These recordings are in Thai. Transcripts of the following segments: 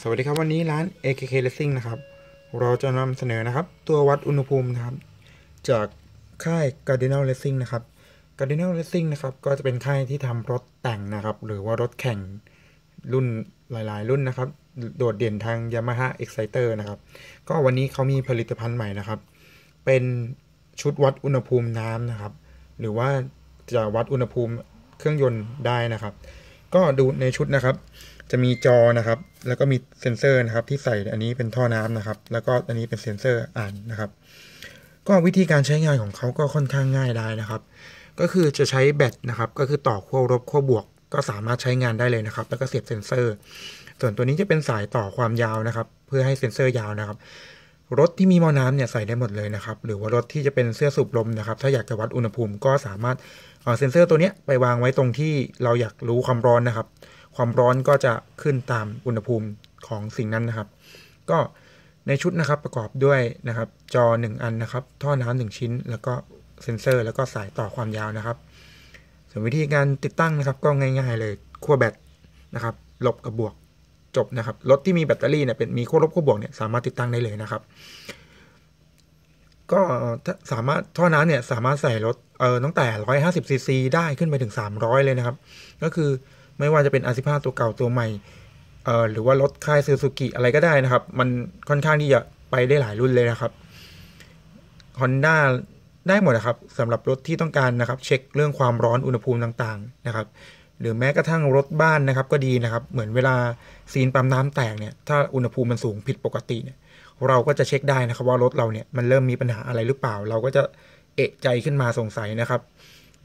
สวัสดีครับวันนี้ร้าน AKK Racing นะครับ เราจะนำเสนอนะครับตัววัดอุณหภูมินะครับ จากค่าย Cardinal Racing นะครับ Cardinal Racing นะครับ ก็จะเป็นค่ายที่ทำรถแต่งนะครับ หรือว่ารถแข่งรุ่นหลาย ๆ รุ่นนะครับโดดเด่นทาง Yamaha Exciter นะครับ ก็วันนี้เขามีผลิตภัณฑ์ใหม่นะครับ เป็นชุดวัดอุณหภูมิน้ำนะครับ หรือว่าจะวัดอุณหภูมิเครื่องยนต์ได้นะครับก็ดูในชุดนะครับ จะมีจอนะครับ แล้วก็มีเซ็นเซอร์นะครับ ที่ใส่อันนี้เป็นท่อน้ำนะครับ แล้วก็อันนี้เป็นเซ็นเซอร์อ่านนะครับ ก็วิธีการใช้งานของเขาก็ค่อนข้างง่ายได้นะครับ ก็คือจะใช้แบตนะครับ ก็คือต่อขั้วลบขั้วบวก ก็สามารถใช้งานได้เลยนะครับ แล้วก็เสียบเซ็นเซอร์ ส่วนตัวนี้จะเป็นสายต่อความยาวนะครับ เพื่อให้เซ็นเซอร์ยาวนะครับรถที่มีมอน้ำเนี่ยใส่ได้หมดเลยนะครับ หรือว่ารถที่จะเป็นเสื้อสูบลมนะครับ ถ้าอยากจะวัดอุณหภูมิ ก็สามารถเซ็นเซอร์ตัวเนี้ยไปวางไว้ตรงที่เราอยากรู้ความร้อนนะครับ ความร้อนก็จะขึ้นตามอุณหภูมิของสิ่งนั้นนะครับ ก็ในชุดนะครับประกอบด้วยนะครับ จอ 1 อันนะครับ ท่อน้ำหนึ่งชิ้นแล้วก็เซ็นเซอร์แล้วก็สายต่อความยาวนะครับส่วนวิธีการติดตั้งนะครับ ก็ง่ายๆเลยขั้วแบตนะครับ ลบกับบวกจบนะครับรถที่มีแบตเตอรี่เนี่ยเป็นมีขั้วลบขั้วบวกเนี่ยสามารถติดตั้งได้เลยนะครับ ก็สามารถท่อน้ำเนี่ย สามารถใส่รถเอ่อตั้งแต่ร้0อยหาสิบซีซี ได้ขึ้นไปถึงสามร้อยเลยนะครับ ก็คือไม่ว่าจะเป็นอาซิพาตัวเก่าตัวใหม่เอ่อหรือว่ารถค่ายซูซูกิ อะไรก็ได้นะครับ มันค่อนข้างที่จะไปได้หลายรุ่นเลยนะครับ Honda ได้หมดนะครับสำหรับรถที่ต้องการนะครับ เช็คเรื่องความร้อนอุณหภูมิต่างๆนะครับหรือแม้กระทั่งรถบ้านนะครับก็ดีนะครับ เหมือนเวลาซีนปั๊มน้ำแตกเนี่ยถ้าอุณหภูมิมันสูงผิดปกติเนี่ยเราก็จะเช็คได้นะครับว่ารถเราเนี่ยมันเริ่มมีปัญหาอะไรหรือเปล่า เราก็จะเอะใจขึ้นมาสงสัยนะครับ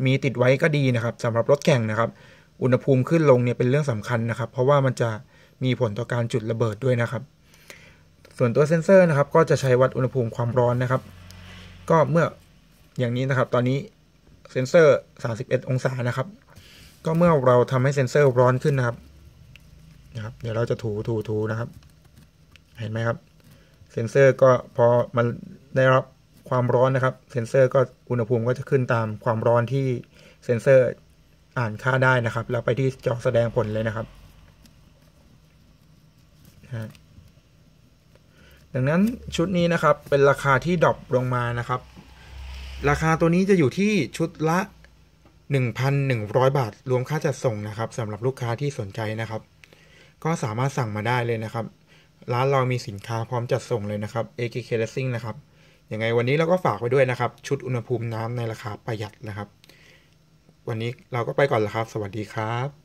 มีติดไว้ก็ดีนะครับ สำหรับรถแข่งนะครับ อุณหภูมิขึ้นลงเนี่ยเป็นเรื่องสำคัญนะครับ เพราะว่ามันจะมีผลต่อการจุดระเบิดด้วยนะครับ ส่วนตัวเซ็นเซอร์นะครับก็จะใช้วัดอุณหภูมิความร้อนนะครับ ก็เมื่ออย่างนี้นะครับ ตอนนี้เซ็นเซอร์ 31องศานะครับก็เมื่อเราทำให้เซนเซอร์ร้อนขึ้นนะครับนะครับ เดี๋ยวเราจะถูถูถูนะครับ เห็นไหมครับ เซนเซอร์ก็พอมันได้รับความร้อนนะครับ เซนเซอร์ก็อุณหภูมิก็จะขึ้นตามความร้อนที่เซนเซอร์อ่านค่าได้นะครับ แล้วไปที่จอแสดงผลเลยนะครับดังนั้นชุดนี้นะครับเป็นราคาที่ดรอปลงมานะครับ ราคาตัวนี้จะอยู่ที่ชุดละ1,100 บาท รวมค่าจัดส่งนะครับสำหรับลูกค้าที่สนใจนะครับ ก็สามารถสั่งมาได้เลยนะครับ ร้านเรามีสินค้าพร้อมจัดส่งเลยนะครับ AKK r a s i n g นะครับยังไงวันนี้เราก็ฝากไว้ด้วยนะครับ ชุดอุณหภูมิน้ำในราคาประหยัดนะครับ วันนี้เราก็ไปก่อนละครับ สวัสดีครับ